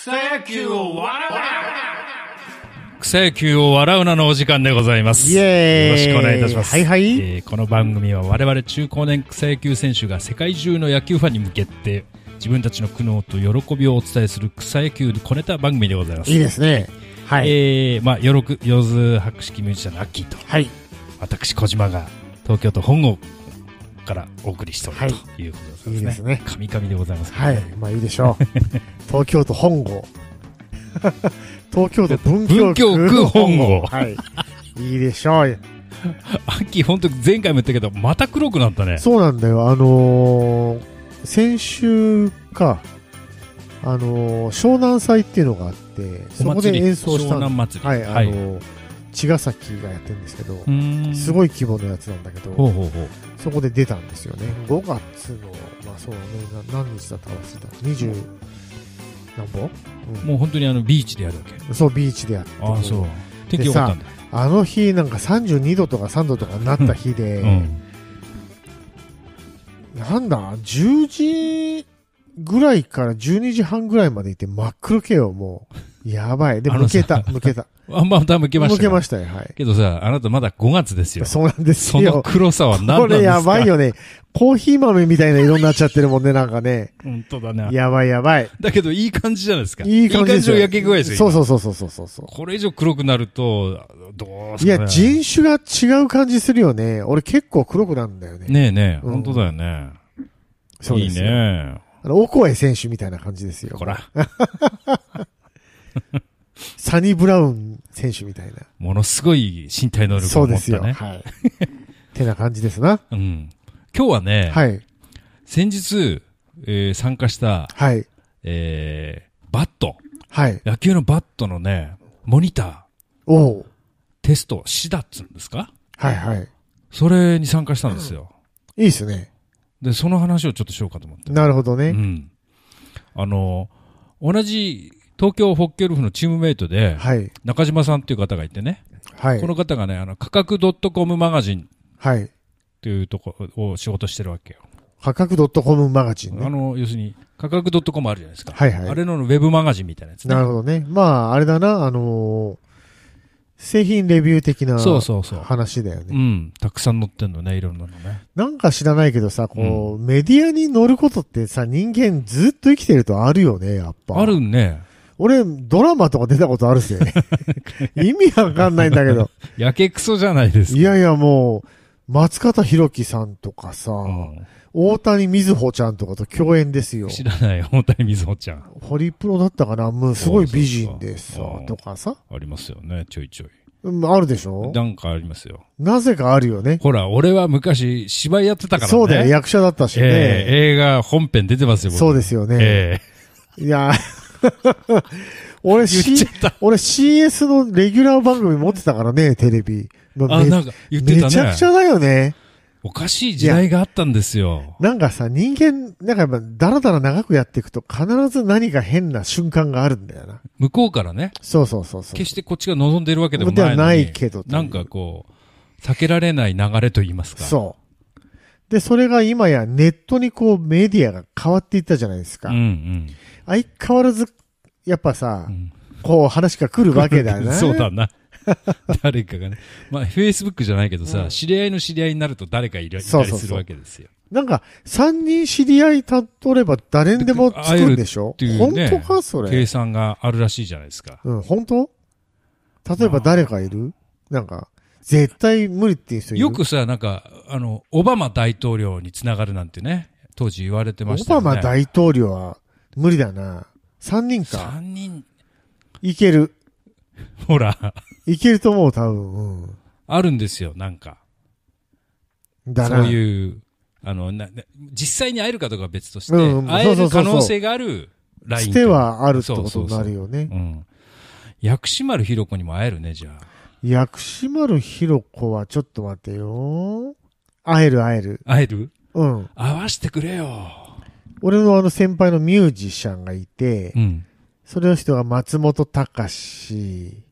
草野球を笑うな草野球を笑うなのお時間でございます。よろしくお願いいたします。はいはい、えー、この番組は我々中高年草野球選手が世界中の野球ファンに向けて自分たちの苦悩と喜びをお伝えする草野球小ネタ番組でございます。いいですね。はい。えー、まあ、よろく、よず博識ミュージシャンのアッキーと、はい。私、小島が東京都本郷からお送りしておる、はということですね。いいですね。神ミでございます、ね、はい。まあいいでしょう。東京都本郷。東京都文京区本郷。はい。いいでしょう。秋、本当前回も言ったけど、また黒くなったね。そうなんだよ。あのー、先週か、あのー、湘南祭っていうのがあって、そこで演奏した。湘南祭り。はい、あのーはい茅ヶ崎がやってるんですけどすごい規模のやつなんだけどそこで出たんですよね5月の、まあそうね、何日だったら忘れだ、20何本、うん、もう本当にあのビーチでやるわけそうビーチでやってああそうあの日なんか32度とか3度とかなった日で、うん、なんだ10時ぐらいから12時半ぐらいまでいて真っ黒けよもうやばいでも抜けた抜けたあんま多分受けました。受けましたよ、はい。けどさ、あなたまだ5月ですよ。そうなんですよ。その黒さは何なんですかこれやばいよね。コーヒー豆みたいな色になっちゃってるもんね、なんかね。本当だね。やばいやばい。だけどいい感じじゃないですか。いい感じ。いい感じの焼け具合ですよ。そうそうそうそうそうそう。これ以上黒くなると、どうすか、ね、いや、人種が違う感じするよね。俺結構黒くなるんだよね。ねえねえ、うん、本当だよね。そうですいいね。あの、オコエ選手みたいな感じですよ。ほら。サニブラウン選手みたいな。ものすごい身体能力を持ったね。そうですよ。はい。ってな感じですな。うん。今日はね、はい。先日、えー、参加した、はい。えー、バット。はい。野球のバットのね、モニター。おテスト、死だっつうんですかはいはい。それに参加したんですよ。いいっすね。で、その話をちょっとしようかと思って。なるほどね。うん。あの、同じ東京ホッケルフのチームメイトで、はい、中島さんっていう方がいてね、はい、この方がね、あの、価格 .com マガジン、はい。っていうとこを仕事してるわけよ。価格 .com マガジン、ね、あの、要するに、価格 .com あるじゃないですか。はいはい。あれのウェブマガジンみたいなやつね。なるほどね。まあ、あれだな、あのー、製品レビュー的なそうそうそう話だよね。うん。たくさん載ってんのね、いろんなのね。なんか知らないけどさ、こう、うん、メディアに乗ることってさ、人間ずっと生きてるとあるよね、やっぱ。あるね。俺、ドラマとか出たことあるっすよね。意味わかんないんだけど。やけくそじゃないですか。いやいや、もう、松方弘樹さんとかさ、うん、大谷瑞穂ちゃんとかと共演ですよ。知らない、大谷瑞穂ちゃん。ホリプロだったかなもうすごい美人でさ、とかさ。ありますよね、ちょいちょい。うん、あるでしょなんかありますよ。なぜかあるよね。ほら、俺は昔芝居やってたからね。そうだよ、役者だったしね。えー、映画本編出てますよ、そうですよね。えー、いや、俺、C、俺 CS のレギュラー番組持ってたからね、テレビ。あ、なんか言ってたね。めちゃくちゃだよね。おかしい時代があったんですよ。なんかさ、人間、なんかやっぱ、だらだら長くやっていくと、必ず何か変な瞬間があるんだよな。向こうからね。そうそうそうそう。決してこっちが望んでるわけでもないのに。ではないけど。なんかこう、避けられない流れと言いますか。そう。で、それが今やネットにこうメディアが変わっていったじゃないですか。うんうん、相変わらず、やっぱさ、うん、こう話が来るわけだよね。そうだな。誰かがね。まあ、Facebook じゃないけどさ、うん、知り合いの知り合いになると誰かいらるわけですよ。なんか、三人知り合いたとれば誰にでもつくんでしょっていう、ね、本当かそれ。計算があるらしいじゃないですか。うん、本当例えば誰かいる、まあ、なんか、絶対無理っていう人よくさ、なんか、あの、オバマ大統領につながるなんてね、当時言われてましたよね。オバマ大統領は無理だな。三人か。三人。いける。ほら。いけると思う、多分。うん、あるんですよ、なんか。だな。そういう、あの、な実際に会えるかどうかは別として、うん、会える可能性があるライン。してはあるってことになるよね。そうそうそううん。薬師丸ひろ子にも会えるね、じゃあ。薬師丸ひろ子はちょっと待ってよ。会える会える。会えるうん。会わしてくれよ。俺のあの先輩のミュージシャンがいて、うん。それの人が松本隆、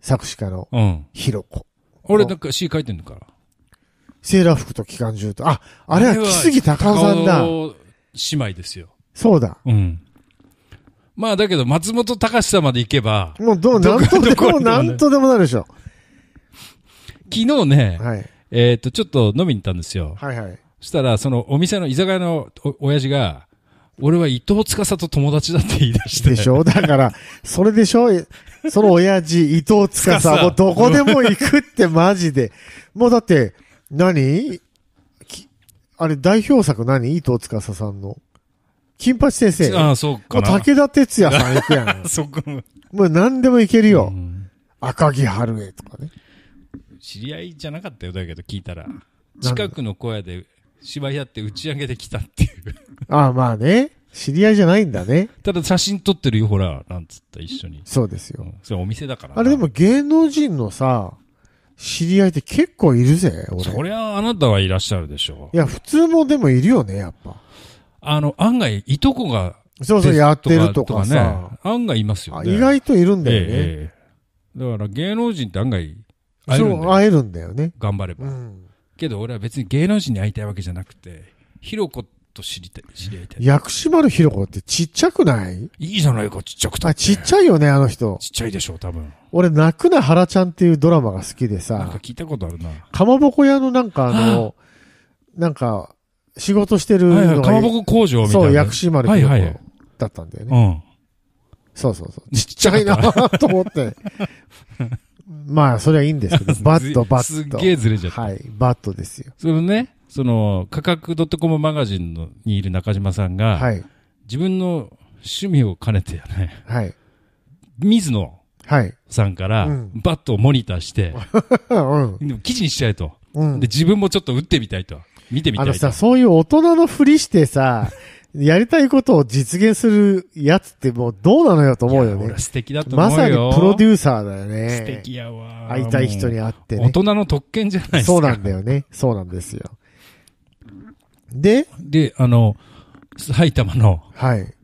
作詞家のうん。ひろ子。俺なんか詩書いてんのから。セーラー服と機関銃と、あ、あれは木杉隆夫さんだ。姉妹ですよ。そうだ。うん。まあだけど、松本隆さんまで行けば。もうどう、なんとでも、なんとでもなるでしょ。昨日ね、はい、えっ、ー、と、ちょっと飲みに行ったんですよ。はいはい。そしたら、そのお店の居酒屋のお親父が、俺は伊藤司と友達だって言い出して。でしょだから、それでしょその親父、伊藤司もうどこでも行くってマジで。もうだって何、何あれ代表作何伊藤司さんの。金八先生。ああ、そうか武田鉄矢さん行くやん。そこもう何でもいけるよ。うん、赤木春江とかね。知り合いじゃなかったよ、だけど聞いたら。近くの小屋で芝居やって打ち上げてきたっていう。ああ、まあね。知り合いじゃないんだね。ただ写真撮ってるよ、ほら、なんつった、一緒に。そうですよ。それお店だから。あれでも芸能人のさ、知り合いって結構いるぜ、俺。そりゃあなたはいらっしゃるでしょう。いや、普通もでもいるよね、やっぱ。あの、案外、いとこが、そうそう、やってるとかね。案外いますよね。意外といるんだよね。ええ、だから芸能人って案外会えるんだよ。んだよね。頑張れば、うん。けど俺は別に芸能人に会いたいわけじゃなくて、ひろこと知りたい、知り合いたい。薬師丸ひろ子ってちっちゃくないいいじゃないか、ちっちゃくて。あ、ちっちゃいよね、あの人。ちっちゃいでしょ、多分。俺、泣くな原ちゃんっていうドラマが好きでさ。なんか聞いたことあるな。かまぼこ屋のなんかあの、なんか、仕事してるのが、かまぼこ工場みたいな。そう、薬師丸はいはい。だったんだよね。うん。そうそうそう。ちっちゃいなと思って。まあ、それはいいんですけど、バット、バット。すっげえずれちゃった。はい、バットですよ。そのね、その、価格 .com マガジンのにいる中島さんが、はい、自分の趣味を兼ねてやね、はい、水野さんから、うん、バットをモニターして、うん、記事にしちゃえと、うん、で、自分もちょっと打ってみたいと。見てみたい。あのさ、そういう大人のふりしてさ、やりたいことを実現するやつってもうどうなのよと思うよね。素敵だと思うよ。まさにプロデューサーだよね。素敵やわ。会いたい人に会ってね。大人の特権じゃないですか。そうなんだよね。そうなんですよ。でで、あの、埼玉の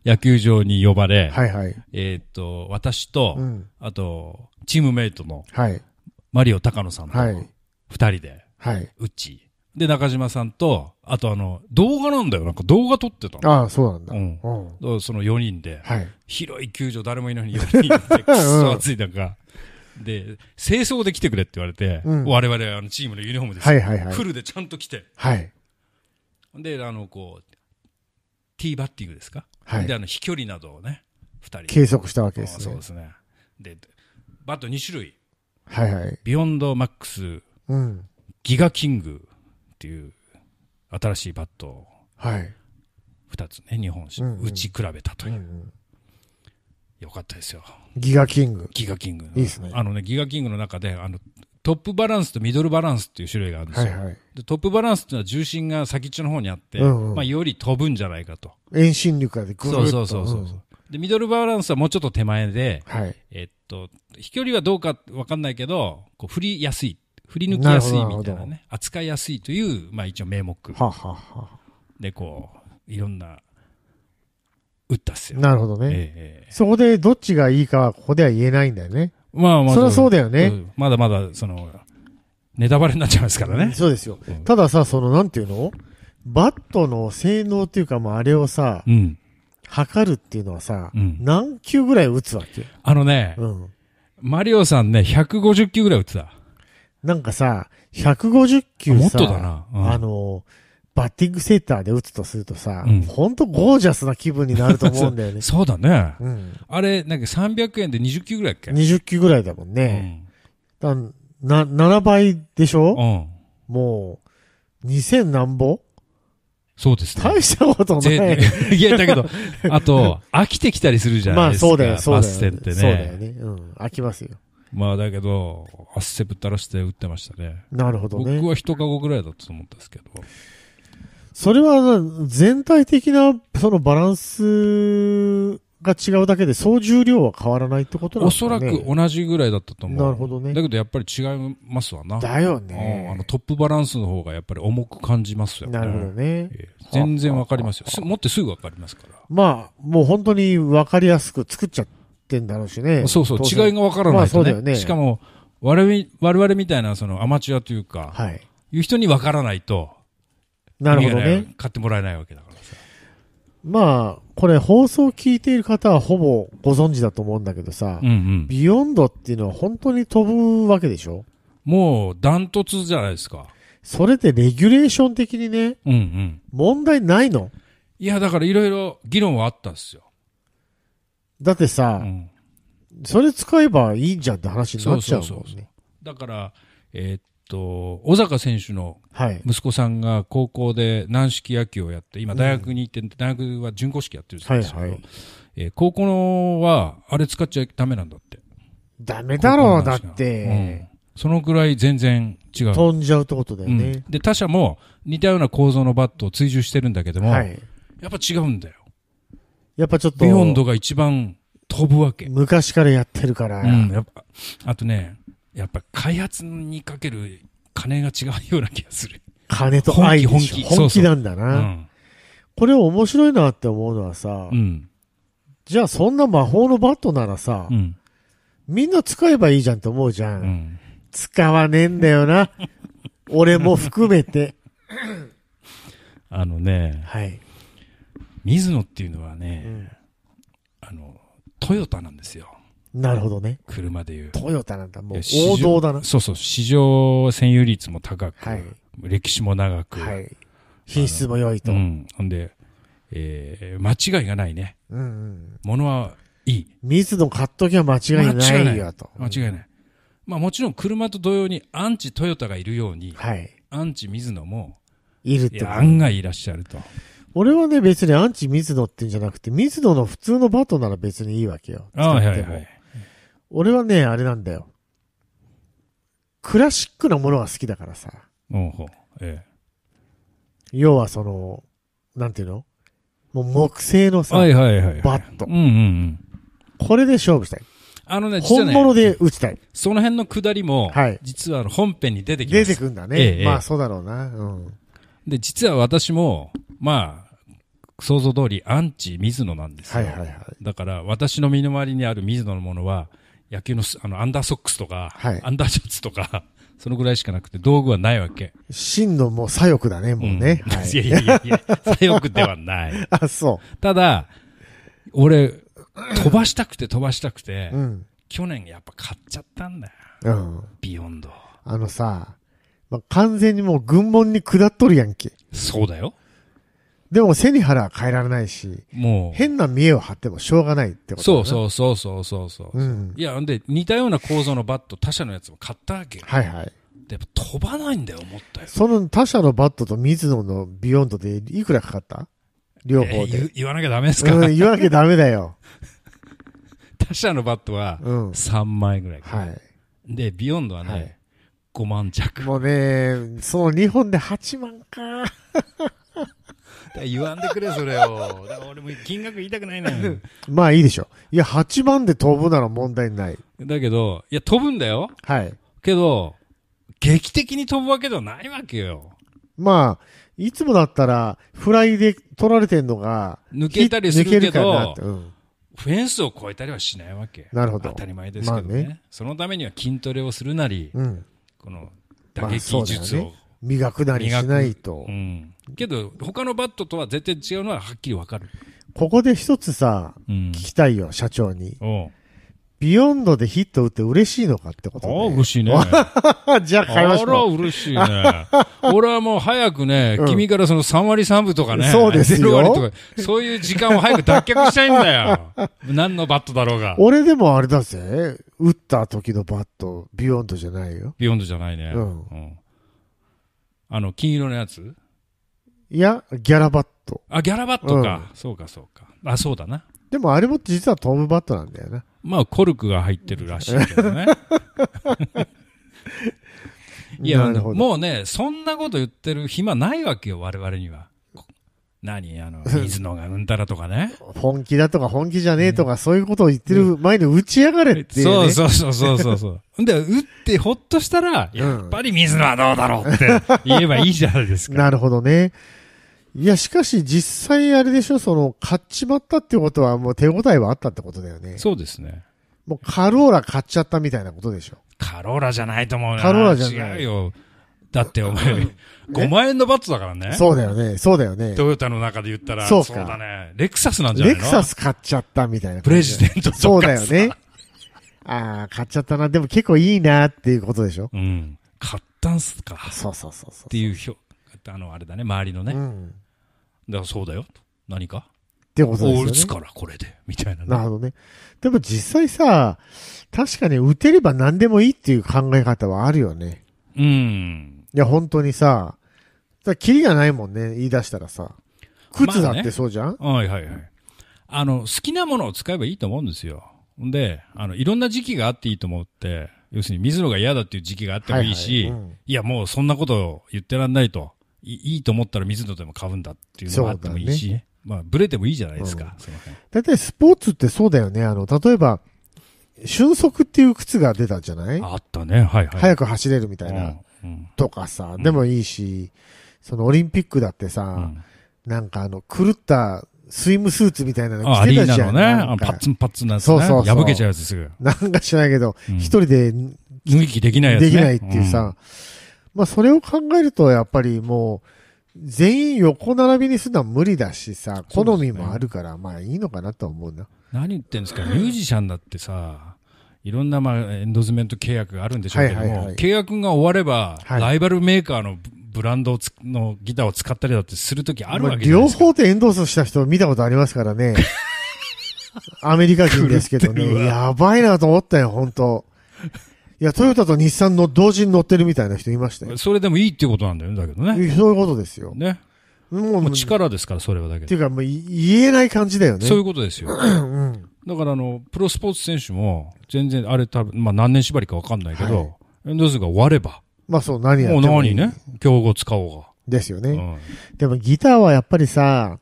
野球場に呼ばれ、はい、はいはい、えっ、ー、と、私と、うん、あと、チームメイトの、はい、マリオ高野さんと、二人で、はい、うち、で、中島さんと、あとあの、動画なんだよ。なんか動画撮ってたの。ああ、そうなんだ。うん。うん、その4人で、はい、広い球場誰もいないのに4人で、くっそ暑い中、で、清掃で来てくれって言われて、うん、我々あのチームのユニフォームです。はいはいはい。フルでちゃんと来て。はい。で、あの、こう、ティーバッティングですかはい。で、あの、飛距離などをね、2人。計測したわけですね。そうですね。で、バット2種類。はいはい。ビヨンドマックス、うん。ギガキング、っていう新しいバットを2つね、日本し、打ち比べたという。うんうんよかったですよ。ギガキング。ギガキング。いいですね。あのね、ギガキングの中で、あの、トップバランスとミドルバランスっていう種類があるんですよ。はいはい、でトップバランスっていうのは重心が先っちょの方にあって、うんうん、まあ、より飛ぶんじゃないかと。遠心力がでくるっとそうそうそうそう、うん、で、ミドルバランスはもうちょっと手前で、はい、えっと、飛距離はどうかわかんないけど、こう振りやすい振り抜きやすいみたいなね、扱いやすいという、まあ一応名目。はははで、こう、いろんな、打ったっすよ。なるほどね。ええそこでどっちがいいかはここでは言えないんだよね。まあまあ。そりゃそうだよねまだまだ、その、ネタバレになっちゃいますからね。そうですよたださ、その、なんていうのバットの性能っていうか、まあ、あれをさ、うん。測るっていうのはさ、うん何球ぐらい打つわけあのね、うん。マリオさんね、150球ぐらい打つだ。なんかさ、150球さ、もっとだな、うん、あの、バッティングセーターで打つとするとさ、本当、ほんとゴージャスな気分になると思うんだよね。そうだね。うん、あれ、なんか300円で20球ぐらいっけ ?20 球ぐらいだもんね。うん、だな、7倍でしょうん。もう、2000何歩そうですね。大したことない。いや、だけど、あと、飽きてきたりするじゃないですか。まあそうだよ、そうだよ。バスってね。そうだよね。うん。飽きますよ。まあだけど、汗ぶったらして打ってましたね。なるほどね。僕は一かごぐらいだと思ったんですけど。それは全体的なそのバランスが違うだけで総重量は変わらないってことなんですかねおそらく同じぐらいだったと思う。なるほどね。だけどやっぱり違いますわな。だよね。あのトップバランスの方がやっぱり重く感じますよね。なるほどね。全然わかりますよ。持ってすぐわかりますから。まあ、もう本当にわかりやすく作っちゃっってんだろうしね。そうそう、違いがわからないとね。まあ、そうだよねしかも、我々、我々みたいなそのアマチュアというか、はい。いう人にわからないと、なるほどね。買ってもらえないわけだからさ。まあ、これ放送を聞いている方はほぼご存知だと思うんだけどさ、うんうん、ビヨンドっていうのは本当に飛ぶわけでしょもうダントツじゃないですか。それってレギュレーション的にね、うんうん、問題ないのいや、だからいろいろ議論はあったんですよ。だってさ、うん、それ使えばいいんじゃんって話になっちゃうもんね。そうそうそうだから、えー、っと、小坂選手の息子さんが高校で軟式野球をやって、今大学に行って、うん、大学は準公式やってるんですけど、はいはい、えー、高校のは、あれ使っちゃダメなんだって。ダメだろう、だって、うん、そのぐらい全然違う。飛んじゃうってことだよね、うん、で、他社も似たような構造のバットを追従してるんだけども、はい、やっぱ違うんだよ。やっぱちょっと。ビヨンドが一番飛ぶわけ。昔からやってるから。うん、やっぱ、あとね、やっぱ開発にかける金が違うような気がする。金と愛本気、本気なんだな。これ面白いなって思うのはさ、うん、じゃあそんな魔法のバットならさ、うん、みんな使えばいいじゃんって思うじゃん。使わねえんだよな。俺も含めて。あのね、はい。水野っていうのはね、うん、あの、トヨタなんですよ。なるほどね。車でいう。トヨタなんだ、もう王道だな。そうそう、市場占有率も高く、はい、歴史も長く、はい、品質も良いと。うん。ほんで、えー、間違いがないね。うんうん。ものはいい。水野買っときゃ間違いないよと。間違いない。まあもちろん車と同様にアンチトヨタがいるように、はい、アンチ水野も、いるって案外いらっしゃると。俺はね、別にアンチ水野ってんじゃなくて、水野の普通のバトなら別にいいわけよ。ああ、はいはい。俺はね、あれなんだよ。クラシックなものが好きだからさ。うん、ほう。ええ。要はその、なんていうのもう木製のさ、はいはいはい、はい、バット。うんうんうん。これで勝負したい。あのね、実はね、本物で打ちたい。その辺の下りも、はい、実は本編に出てきます。出てくんだね。ええ、まあそうだろうな。うん。で、実は私も、まあ、想像通りアンチ水野なんですよ。はいはいはい、だから、私の身の回りにある水野のものは、野球のあのアンダーソックスとか、はい、アンダーシャツとか、そのぐらいしかなくて、道具はないわけ。真のもう左翼だね、もうね。うん、はい、やいやいやいや、左翼ではない。あ、そう。ただ、俺、飛ばしたくて飛ばしたくて、うん、去年やっぱ買っちゃったんだよ。うん。ビヨンド。あのさ、完全にもう軍門に下っとるやんけ。そうだよ。でも背に腹は変えられないし、もう。変な見栄を張ってもしょうがないってことだ、ね、そうそうそうそうそう。うん、いや、んで、似たような構造のバット、他社のやつも買ったわけ。はいはい。で、飛ばないんだよ、思ったよ。その他社のバットと水野のビヨンドでいくらかかった両方で、えー言、わなきゃダメですか、うん、言わなきゃダメだよ。他社のバットは3万円ぐらい、か。はい。で、ビヨンドはね、はい5万弱。もうね、その2本で8万か。言わんでくれ、それを。だから俺も金額言いたくないな、まあいいでしょ。いや、8万で飛ぶなら問題ない。だけど、いや、飛ぶんだよ。はい。けど、劇的に飛ぶわけではないわけよ。まあ、いつもだったら、フライで取られてんのが、抜けたりするけど、けうん、フェンスを越えたりはしないわけ。なるほど。当たり前ですけどね。まあねそのためには筋トレをするなり、うん、この打撃術を、まあね、磨くなりしないと、うん、けど他のバットとは絶対違うのははっきり分かるここで一つさ、うん、聞きたいよ社長に。ビヨンドでヒット打って嬉しいのかってことああ、嬉しいね。じゃあ買いましょう。あら、嬉しいね。俺はもう早くね、うん、君からその3割3分とかね。そうですよ。割とか、そういう時間を早く脱却したいんだよ。何のバットだろうが。俺でもあれだぜ。打った時のバット、ビヨンドじゃないよ。ビヨンドじゃないね。うん。うん、あの、金色のやついや、ギャラバット。あ、ギャラバットか。うん、そうか、そうか。あ、そうだな。でもあれも実はトムバットなんだよな。まあ、コルクが入ってるらしいけどね。いや、もうね、そんなこと言ってる暇ないわけよ、我々には。何あの、水野がうんたらとかね。本気だとか本気じゃねえとか、そういうことを言ってる前に打ち上がれって、ね うそうそうそうそうそう。で、打ってほっとしたら、やっぱり水野はどうだろうって言えばいいじゃないですか。なるほどね。いや、しかし実際あれでしょ、その、買っちまったってことはもう手応えはあったってことだよね。そうですね。もうカローラ買っちゃったみたいなことでしょ。カローラじゃないと思うな。カローラじゃない。違うよ。だってお前、5万円のバッツだからね。そうだよね、そうだよね。トヨタの中で言ったら、そうだね。レクサスなんじゃないのレクサス買っちゃったみたいな。プレジデントとかそうだよね。ああ、買っちゃったな。でも結構いいなっていうことでしょうん。買ったんすか。そうそうそうそう。っていう表、あの、あれだね、周りのね。うん。だからそうだよ。何かってことですよね。打つから、これで。みたいな、ね、なるほどね。でも実際さ、確かに打てれば何でもいいっていう考え方はあるよね。うん。いや、本当にさ、だキリがないもんね、言い出したらさ。靴だってそうじゃん、まあね、はいはいはい。あの、好きなものを使えばいいと思うんですよ。で、あの、いろんな時期があっていいと思って、要するに水野が嫌だっていう時期があってもいいし、はいはいうん、いや、もうそんなこと言ってらんないと。いいと思ったら水野でも買うんだっていうのがあってもいいし、ね、まあ、ブレてもいいじゃないですか。だいたいスポーツってそうだよね。あの、例えば、瞬足っていう靴が出たじゃないあったね、はいはい。早く走れるみたいな。うん、とかさ、でもいいし、うん、そのオリンピックだってさ、うん、なんかあの、狂ったスイムスーツみたいなの着てたじゃん。ああね、パッツンパッツンなんですね。そうそう破けちゃうやつすぐ。なんかしないけど、一、人で脱ぎ着できないやつ、ね、できないっていうさ、まあ、それを考えると、やっぱりもう、全員横並びにするのは無理だしさ、好みもあるから、まあいいのかなと思うな。何言ってんですか、ミュージシャンだってさ、いろんな、まあ、エンドズメント契約があるんでしょうけども、はいはいはい、契約が終われば、ライバルメーカーのブランドのギターを使ったりだってするときあるわけじゃないですか。両方でエンドースした人見たことありますからね。アメリカ人ですけどね。やばいなと思ったよ、本当いや、トヨタと日産の同時に乗ってるみたいな人いましたよ。それでもいいっていうことなんだよね、だけどね。そういうことですよ。ね。もうもう力ですから、それはだけど。っていうか、もう言えない感じだよね。そういうことですよ。うん、だから、あの、プロスポーツ選手も、全然、あれ多分、まあ何年縛りかわかんないけど、はい、エンドズが割れば。まあそう、何やってももう何ね、競合使おうが。ですよね、うん。でもギターはやっぱりさ、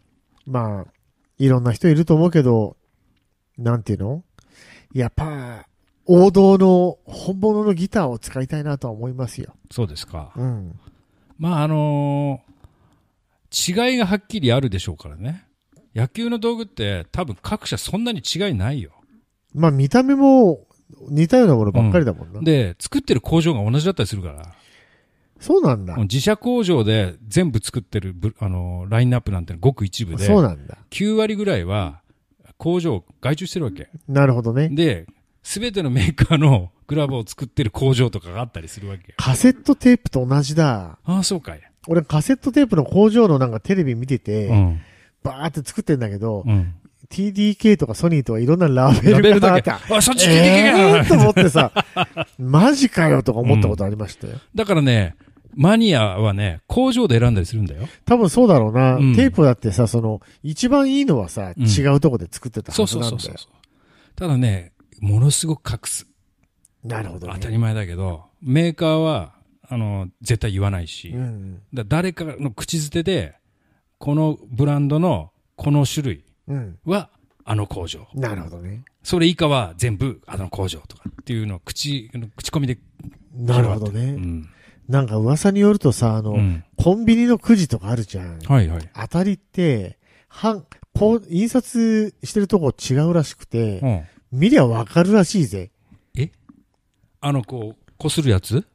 まあ、いろんな人いると思うけど、なんていうのやっぱ、王道の本物のギターを使いたいなとは思いますよ。そうですか。うん。まあ、あのー、違いがはっきりあるでしょうからね。野球の道具って多分各社そんなに違いないよ。まあ見た目も似たようなものばっかりだもんな。うん、で、作ってる工場が同じだったりするから。そうなんだ。自社工場で全部作ってる、あの、ラインナップなんてごく一部で。そうなんだ。9割ぐらいは工場外注してるわけ。なるほどね。で、すべてのメーカーのグラブを作ってる工場とかがあったりするわけカセットテープと同じだ。ああ、そうかい。俺カセットテープの工場のなんかテレビ見てて、うんバーって作ってんだけど、うん TDK とかソニーとかいろんなラベルがあった。あ、そっち TDK えと思ってさ、マジかよとか思ったことありましたよ、うん、だからね、マニアはね、工場で選んだりするんだよ。多分そうだろうな。うん、テープだってさ、その、一番いいのはさ、うん、違うとこで作ってたはずなんだよ。そうそうそうそう。ただね、ものすごく隠す。なるほど、ね、当たり前だけど、メーカーは、あの、絶対言わないし、うんうん、だ誰かの口づてで、このブランドのこの種類は、あの工場、なるほどね。それ以下は全部あの工場とかっていうのを口、口コミで。なるほどね。うんなんか噂によるとさ、あの、うん、コンビニのくじとかあるじゃん。はいはい。当たりって、はん、こう、印刷してるとこ違うらしくて、うん、見りゃわかるらしいぜ。えあの、こう、こするやつ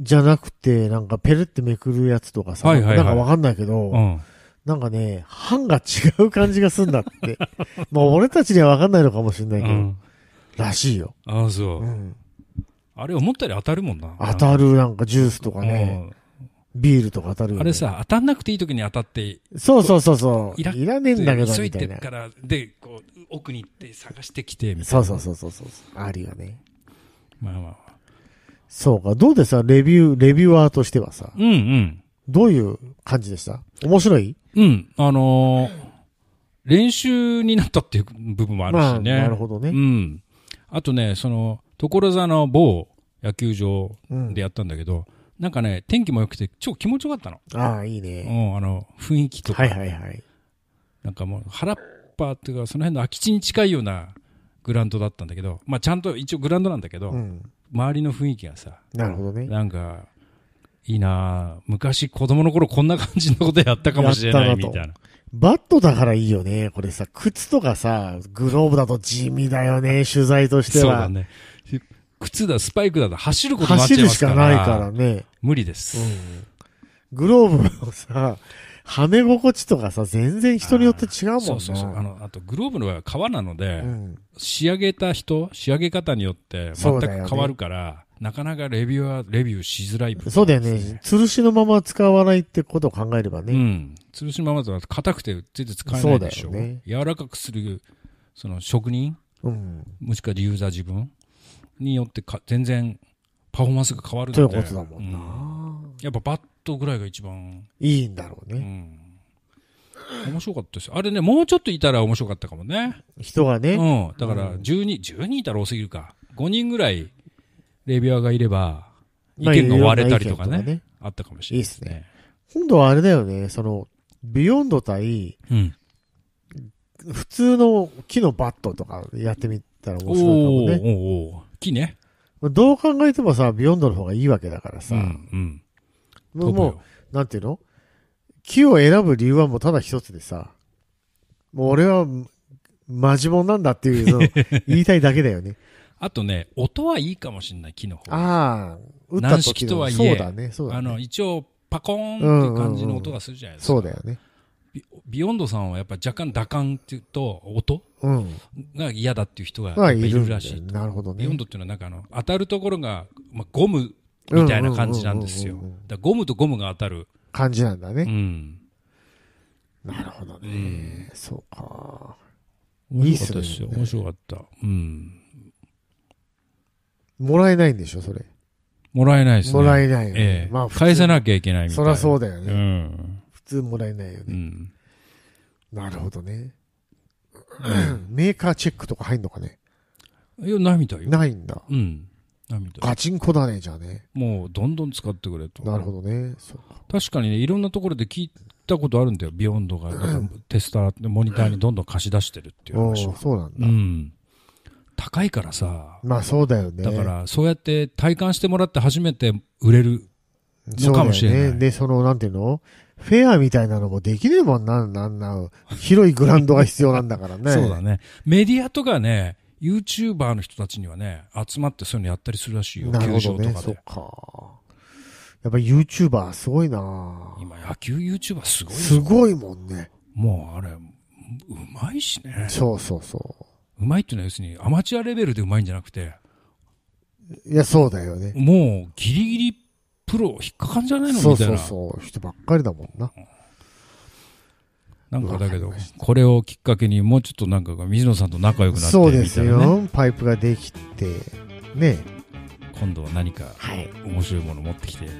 じゃなくて、なんかペルってめくるやつとかさ、はいはいはいなんかわかんないけど、うん。なんかね、版が違う感じがすんだって。まあ俺たちにはわかんないのかもしれないけど、ん。らしいよ。ああ、そうう。ん。あれ思ったより当たるもんな。当たるなんかジュースとかね、うんビールとか当たるよ、ね、あれさ、当たんなくていい時に当たって、そうそうそうそう、いらいらねえんだけど急いでから、で、こう、奥に行って探してきて、みたいな。そうそうそうそうそう、あるよね。まあまあ。そうか、どうでさ、レビュー、レビュアーとしてはさ、うんうん。どういう感じでした面白いうん、あのー、練習になったっていう部分もあるしね。まあ、なるほどね。うん。あとね、その、所沢の某野球場でやったんだけど、うんなんかね、天気も良くて、超気持ちよかったの。ああ、いいね。うん、あの、雰囲気とか。はいはいはい。なんかもう、原っぱっていうか、その辺の空き地に近いようなグラウンドだったんだけど、まあ、ちゃんと一応グラウンドなんだけど、うん、周りの雰囲気がさ、なるほどね。なんか、いいな昔子供の頃こんな感じのことやったかもしれないみたいな。バットだからいいよね。これさ、靴とかさ、グローブだと地味だよね、取材としては。そうだね。靴だ、スパイクだと走ることないから。走るしかないからね。無理です。うん、グローブのさ、はめ心地とかさ、全然人によって違うもんね。そうそうそう。あの、あとグローブの場合は革なので、うん、仕上げた人、仕上げ方によって全く変わるから、ね、なかなかレビューは、レビューしづらい、ね、そうだよね。吊るしのまま使わないってことを考えればね。うん。吊るしのままだと硬くて全然使えないでしょ。そうだよね。柔らかくする、その職人、うん、もしくはユーザー自分によってか全然パフォーマンスが変わるのでそういうことだもんな、うん、やっぱバットぐらいが一番いいんだろうね、うん、面白かったですあれねもうちょっといたら面白かったかもね人がねうんだから1212、12いたら多すぎるか5人ぐらいレビュアーがいれば意見が割れたりとかね,、ねあったかもしれないねいいですね今度はあれだよねそのビヨンド対、うん、普通の木のバットとかやってみたら面白ったもね。おーおーおーきね。どう考えてもさ、ビヨンドの方がいいわけだからさ。うん、うん。もう、なんていうの木を選ぶ理由はもうただ一つでさ、もう俺は、マジモンなんだっていうのを 言いたいだけだよね。あとね、音はいいかもしれない、木の方ああ、打った時のとはいえ、そうだね、そうだね。あの、一応、パコーンっていう感じの音がするじゃないですか。うんうんうん、そうだよね。ビヨンドさんはやっぱ若干打感っていうと音、うん、が嫌だっていう人がいるらしいなるほど、ね、ビヨンドっていうのはなんかあの当たるところが、まあ、ゴムみたいな感じなんですよ。だゴムとゴムが当たる。感じなんだね。うん。なるほどね。うん、そうか。いいっですね、面白かった。うん。もらえないんでしょ、それ。もらえないですね。もらえない、ね、ええ、まあ、返さなきゃいけないみたいな。そりゃそうだよね。うん。通もらえないよね。うん、なるほどね、うん。メーカーチェックとか入んのかねいや、ないみたいよ。ないんだ。うん。ないみたい。ガチンコだね、じゃあね。もう、どんどん使ってくれと。なるほどね。確かにね、いろんなところで聞いたことあるんだよ。ビヨンドが、テスター、モニターにどんどん貸し出してるっていう話そうなんだ。うん。高いからさ。まあそうだよね。だから、そうやって体感してもらって初めて売れるのかもしれない。ね、で、その、なんていうのフェアみたいなのもできねえもんな、なんな、広いグラウンドが必要なんだからね。そうだね。メディアとかね、YouTuber の人たちにはね、集まってそういうのやったりするらしいよ。なるほどね、そっか。やっぱ YouTuber すごいな今野球 YouTuber すごいすごいもんね。もうあれ、うまいしね。そうそうそう。うまいっていうのは要するにアマチュアレベルでうまいんじゃなくて。いや、そうだよね。もうギリギリプロ引っかかんじゃないのみたいな。そうそう人ばっかりだもんな。なんかだけど、これをきっかけにもうちょっとなんか水野さんと仲良くなってみたいな、ね、そうですよ。パイプができて、ね。今度は何か面白いもの持ってきて、はい、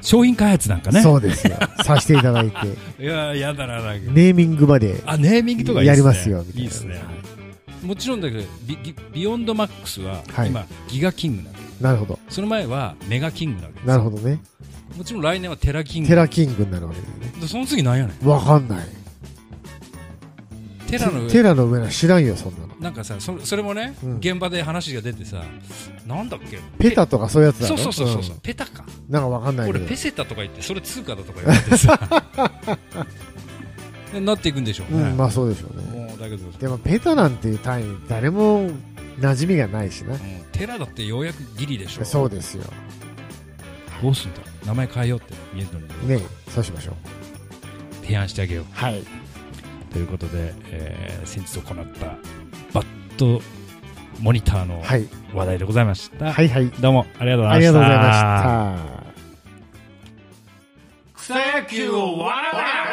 商品開発なんかね。そうですよ。させていただいて。いや、やだな、なんか。ネーミングまで。あ、ネーミングとかやりますよ、みたいな。いいですね。もちろんだけどビ、ビヨンドマックスは今、ギガキングなんなるほどその前はメガキングなわけですなるほどねもちろん来年はテラキングテラキングになるわけだよねその次なんやねわかんないテラの上テラの上なら知らんよそんなのなんかさそそれもね、うん現場で話が出てさなんだっけペタとかそういうやつだそうそうそうそう、ペタかなんかわかんないけ俺ペセタとか言ってそれ通貨だとか言われてさ なっていくんでしょううね、んまあそうでしょうねもうだけど、でもペタなんていう単位誰も馴染みがないしなテラだってようやくギリでしょそうですよどうすんだ名前変えようって見えるのにねそうしましょう提案してあげようはいということで、えー、先日行ったバットモニターの話題でございました、はい、はいはいどうもありがとうございましたありがとうございました草野球をわら